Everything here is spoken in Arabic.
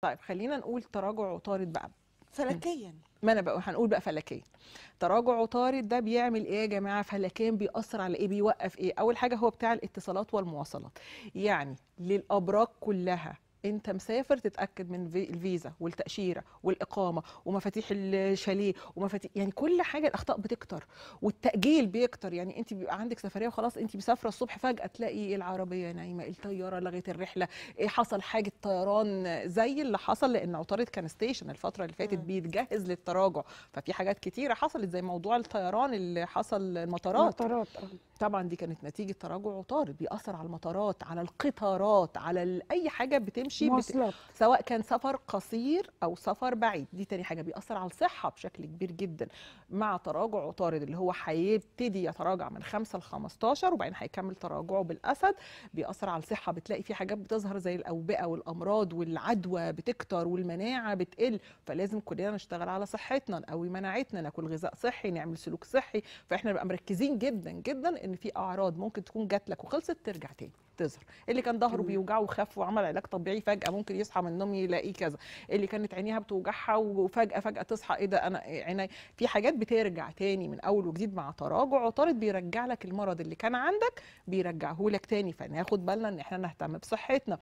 طيب خلينا نقول تراجع وطارد بقى فلكيا ما انا بقى هنقول بقى فلكيا تراجع وطارد ده بيعمل ايه يا جماعه فلكيا بيأثر على ايه بيوقف ايه اول حاجه هو بتاع الاتصالات والمواصلات يعني للابراج كلها انت مسافر تتاكد من الفيزا والتاشيره والاقامه ومفاتيح الشاليه ومفاتيح يعني كل حاجه الاخطاء بتكتر والتاجيل بيكتر يعني انت بيبقى عندك سفريه وخلاص انت مسافره الصبح فجاه تلاقي العربيه نايمه الطياره لغت الرحله ايه حصل حاجه طيران زي اللي حصل لان عطاره كان ستيشن الفتره اللي فاتت بيتجهز للتراجع ففي حاجات كتيره حصلت زي موضوع الطيران اللي حصل المطارات المطارات آه. طبعا دي كانت نتيجه تراجع عطارد بيأثر على المطارات على القطارات على اي حاجه بتمشي بت... سواء كان سفر قصير او سفر بعيد دي تاني حاجه بيأثر على الصحه بشكل كبير جدا مع تراجع عطارد اللي هو هيبتدي يتراجع من 5 ل 15 وبعدين هيكمل تراجعه بالاسد بيأثر على الصحه بتلاقي في حاجات بتظهر زي الاوبئه والامراض والعدوى بتكتر والمناعه بتقل فلازم كلنا نشتغل على صحتنا نقوي مناعتنا ناكل غذاء صحي نعمل سلوك صحي فاحنا بنبقى مركزين جدا جدا ان في اعراض ممكن تكون جات لك وخلصت ترجع تاني تظهر اللي كان ظهره بيوجعه وخف وعمل علاج طبيعي فجاه ممكن يصحى من النوم يلاقيه كذا اللي كانت عينيها بتوجعها وفجاه فجاه تصحى ايه ده انا عيني في حاجات بترجع تاني من اول وجديد مع تراجع وطارد بيرجع لك المرض اللي كان عندك بيرجعه لك تاني فناخد بالنا ان احنا نهتم بصحتنا